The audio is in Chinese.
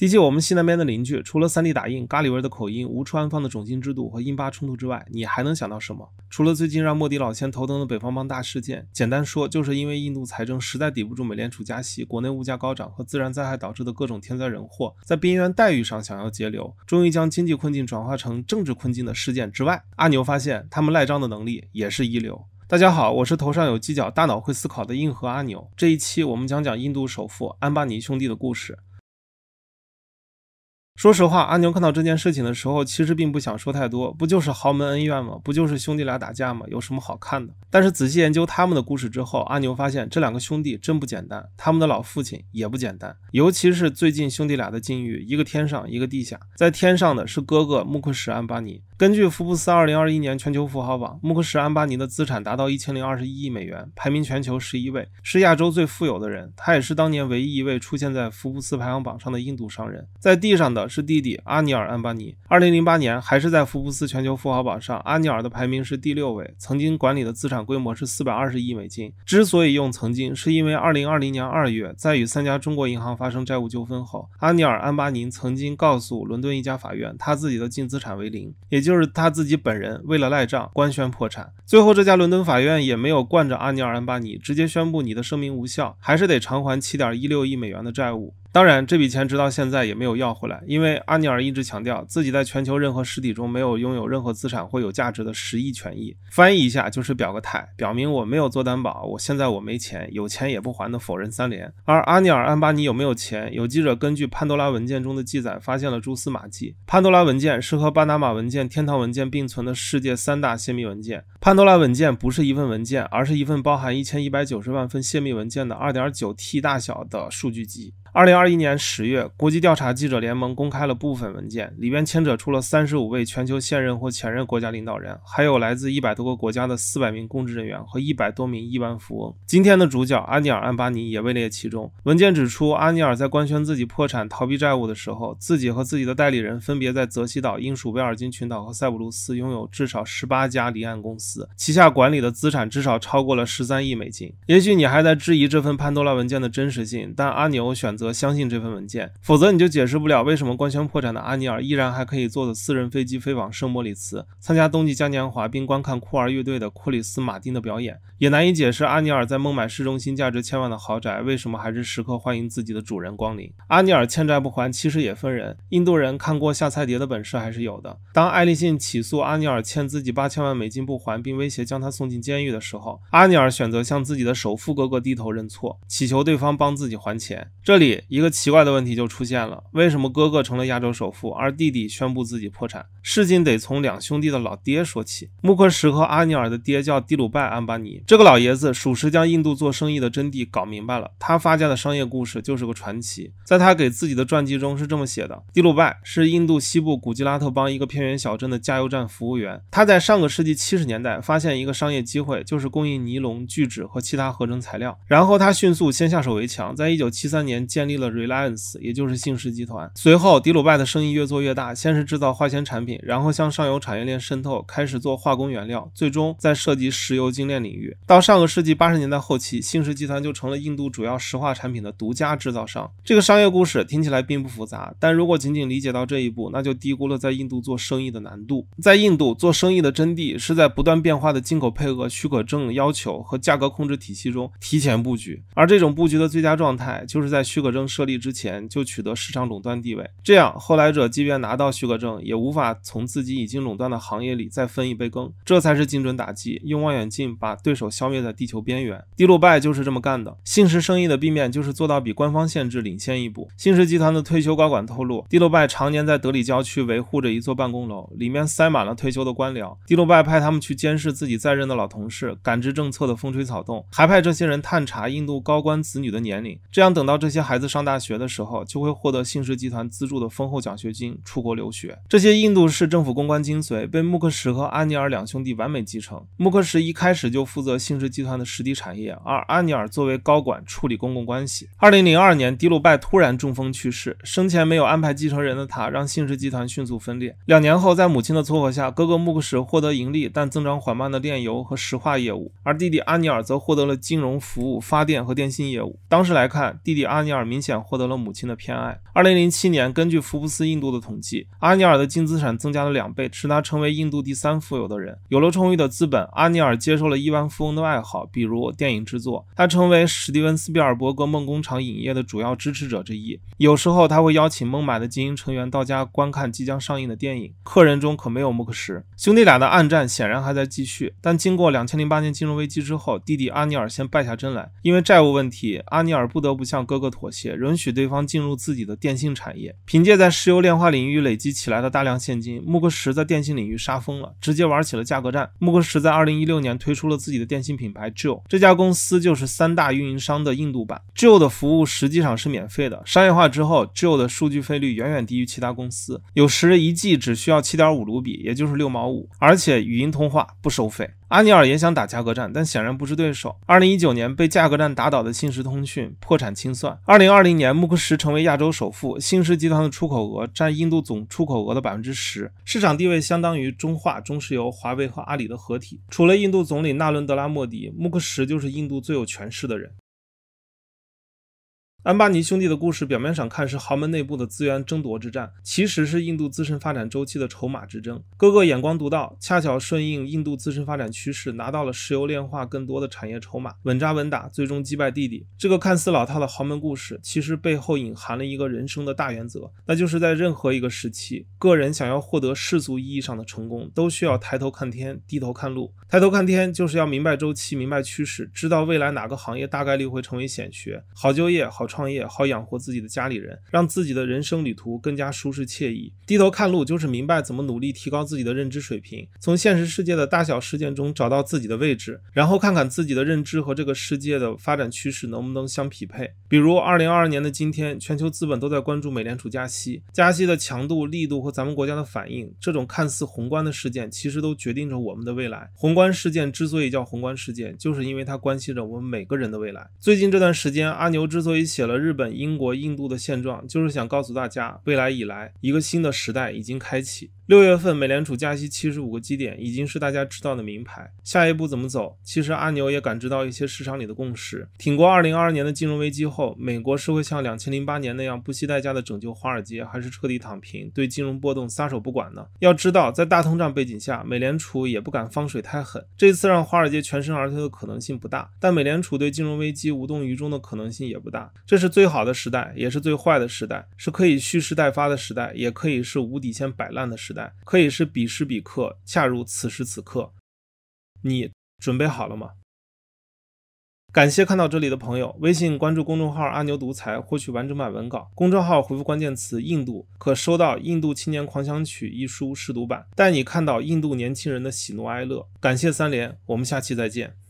提起我们西南边的邻居，除了三 D 打印、咖喱味的口音、无处安放的种姓制度和印巴冲突之外，你还能想到什么？除了最近让莫迪老千头疼的北方邦大事件，简单说就是因为印度财政实在抵不住美联储加息、国内物价高涨和自然灾害导致的各种天灾人祸，在边缘待遇上想要节流，终于将经济困境转化成政治困境的事件之外，阿牛发现他们赖账的能力也是一流。大家好，我是头上有犄角、大脑会思考的硬核阿牛。这一期我们讲讲印度首富安巴尼兄弟的故事。说实话，阿牛看到这件事情的时候，其实并不想说太多。不就是豪门恩怨吗？不就是兄弟俩打架吗？有什么好看的？但是仔细研究他们的故事之后，阿牛发现这两个兄弟真不简单，他们的老父亲也不简单。尤其是最近兄弟俩的境遇，一个天上，一个地下。在天上的是哥哥穆克什安巴尼，根据福布斯二零二一年全球富豪榜，穆克什安巴尼的资产达到一千零二十一亿美元，排名全球十一位，是亚洲最富有的人。他也是当年唯一一位出现在福布斯排行榜上的印度商人。在地上的。是弟弟阿尼尔·安巴尼。二零零八年，还是在福布斯全球富豪榜上，阿尼尔的排名是第六位，曾经管理的资产规模是四百二十亿美金。之所以用“曾经”，是因为二零二零年二月，在与三家中国银行发生债务纠纷后，阿尼尔·安巴尼曾经告诉伦敦一家法院，他自己的净资产为零，也就是他自己本人为了赖账，官宣破产。最后，这家伦敦法院也没有惯着阿尼尔·安巴尼，直接宣布你的声明无效，还是得偿还七点一六亿美元的债务。当然，这笔钱直到现在也没有要回来，因为阿尼尔一直强调自己在全球任何实体中没有拥有任何资产或有价值的十亿权益。翻译一下就是表个态，表明我没有做担保，我现在我没钱，有钱也不还的否认三连。而阿尼尔·安巴尼有没有钱？有记者根据潘多拉文件中的记载发现了蛛丝马迹。潘多拉文件是和巴拿马文件、天堂文件并存的世界三大泄密文件。潘多拉文件不是一份文件，而是一份包含一千一百九十万份泄密文件的二点九 T 大小的数据集。二零二一年十月，国际调查记者联盟公开了部分文件，里边牵扯出了三十五位全球现任或前任国家领导人，还有来自一百多个国家的四百名公职人员和一百多名亿万富翁。今天的主角阿尼尔·安巴尼也位列其中。文件指出，阿尼尔在官宣自己破产、逃避债务的时候，自己和自己的代理人分别在泽西岛、英属维尔金群岛和塞浦路斯拥有至少十八家离岸公司，旗下管理的资产至少超过了十三亿美金。也许你还在质疑这份潘多拉文件的真实性，但阿牛选。则相信这份文件，否则你就解释不了为什么官宣破产的阿尼尔依然还可以坐着私人飞机飞往圣莫里茨参加冬季嘉年华，并观看酷儿乐队的库里斯马丁的表演，也难以解释阿尼尔在孟买市中心价值千万的豪宅为什么还是时刻欢迎自己的主人光临。阿尼尔欠债不还，其实也分人，印度人看过下菜碟的本事还是有的。当爱立信起诉阿尼尔欠自己八千万美金不还，并威胁将他送进监狱的时候，阿尼尔选择向自己的首富哥哥低头认错，祈求对方帮自己还钱。这里。一个奇怪的问题就出现了：为什么哥哥成了亚洲首富，而弟弟宣布自己破产？事情得从两兄弟的老爹说起。穆克什和阿尼尔的爹叫迪鲁拜安巴尼，这个老爷子属实将印度做生意的真谛搞明白了。他发家的商业故事就是个传奇。在他给自己的传记中是这么写的：迪鲁拜是印度西部古吉拉特邦一个偏远小镇的加油站服务员。他在上个世纪七十年代发现一个商业机会，就是供应尼龙、聚酯和其他合成材料。然后他迅速先下手为强，在一九七三年建立了 Reliance，也就是信实集团。随后，迪鲁拜的生意越做越大，先是制造化纤产品。然后向上游产业链渗透，开始做化工原料，最终在涉及石油精炼领域。到上个世纪八十年代后期，信实集团就成了印度主要石化产品的独家制造商。这个商业故事听起来并不复杂，但如果仅仅理解到这一步，那就低估了在印度做生意的难度。在印度做生意的真谛，是在不断变化的进口配额许可证要求和价格控制体系中提前布局，而这种布局的最佳状态，就是在许可证设立之前就取得市场垄断地位。这样，后来者即便拿到许可证，也无法。从自己已经垄断的行业里再分一杯羹，这才是精准打击。用望远镜把对手消灭在地球边缘。蒂洛拜就是这么干的。信实生意的避免就是做到比官方限制领先一步。信实集团的退休高管透露，蒂洛拜常年在德里郊区维护着一座办公楼，里面塞满了退休的官僚。蒂洛拜派他们去监视自己在任的老同事，感知政策的风吹草动，还派这些人探查印度高官子女的年龄，这样等到这些孩子上大学的时候，就会获得信实集团资助的丰厚奖学金出国留学。这些印度。是政府公关精髓，被穆克什和阿尼尔两兄弟完美继承。穆克什一开始就负责信实集团的实体产业，而阿尼尔作为高管处理公共关系。二零零二年，迪鲁拜突然中风去世，生前没有安排继承人的他，让信实集团迅速分裂。两年后，在母亲的撮合下，哥哥穆克什获得盈利但增长缓慢的炼油和石化业务，而弟弟阿尼尔则获得了金融服务、发电和电信业务。当时来看，弟弟阿尼尔明显获得了母亲的偏爱。二零零七年，根据福布斯印度的统计，阿尼尔的净资产。增加了两倍，使他成为印度第三富有的人。有了充裕的资本，阿尼尔接受了亿万富翁的爱好，比如电影制作。他成为史蒂文斯皮尔伯格梦工厂影业的主要支持者之一。有时候他会邀请孟买的精英成员到家观看即将上映的电影。客人中可没有穆克什兄弟俩的暗战显然还在继续。但经过两千零八年金融危机之后，弟弟阿尼尔先败下阵来，因为债务问题，阿尼尔不得不向哥哥妥协，允许对方进入自己的电信产业。凭借在石油炼化领域累积起来的大量现金。穆克什在电信领域杀疯了，直接玩起了价格战。穆克什在二零一六年推出了自己的电信品牌 j i l 这家公司就是三大运营商的印度版。j i l 的服务实际上是免费的，商业化之后 j i l 的数据费率远远低于其他公司，有时一 G 只需要七点五卢比，也就是六毛五，而且语音通话不收费。阿尼尔也想打价格战，但显然不是对手。2019年被价格战打倒的信实通讯破产清算。2020年，穆克什成为亚洲首富。信实集团的出口额占印度总出口额的百分之十，市场地位相当于中化、中石油、华为和阿里的合体。除了印度总理纳伦德拉·莫迪，穆克什就是印度最有权势的人。安巴尼兄弟的故事，表面上看是豪门内部的资源争夺之战，其实是印度自身发展周期的筹码之争。哥哥眼光独到，恰巧顺应印度自身发展趋势，拿到了石油炼化更多的产业筹码，稳扎稳打，最终击败弟弟。这个看似老套的豪门故事，其实背后隐含了一个人生的大原则，那就是在任何一个时期，个人想要获得世俗意义上的成功，都需要抬头看天，低头看路。抬头看天，就是要明白周期，明白趋势，知道未来哪个行业大概率会成为显学。好就业、好。创业好养活自己的家里人，让自己的人生旅途更加舒适惬意。低头看路，就是明白怎么努力提高自己的认知水平，从现实世界的大小事件中找到自己的位置，然后看看自己的认知和这个世界的发展趋势能不能相匹配。比如，二零二二年的今天，全球资本都在关注美联储加息，加息的强度、力度和咱们国家的反应，这种看似宏观的事件，其实都决定着我们的未来。宏观事件之所以叫宏观事件，就是因为它关系着我们每个人的未来。最近这段时间，阿牛之所以写。写了日本、英国、印度的现状，就是想告诉大家，未来以来，一个新的时代已经开启。六月份美联储加息七十五个基点已经是大家知道的名牌，下一步怎么走？其实阿牛也感知到一些市场里的共识。挺过二零二二年的金融危机后，美国是会像两千零八年那样不惜代价的拯救华尔街，还是彻底躺平，对金融波动撒手不管呢？要知道，在大通胀背景下，美联储也不敢放水太狠，这次让华尔街全身而退的可能性不大，但美联储对金融危机无动于衷的可能性也不大。这是最好的时代，也是最坏的时代，是可以蓄势待发的时代，也可以是无底线摆烂的时代。可以是彼时彼刻，恰如此时此刻，你准备好了吗？感谢看到这里的朋友，微信关注公众号“阿牛独裁”，获取完整版文稿，公众号回复关键词“印度”可收到《印度青年狂想曲》一书试读版，带你看到印度年轻人的喜怒哀乐。感谢三连，我们下期再见。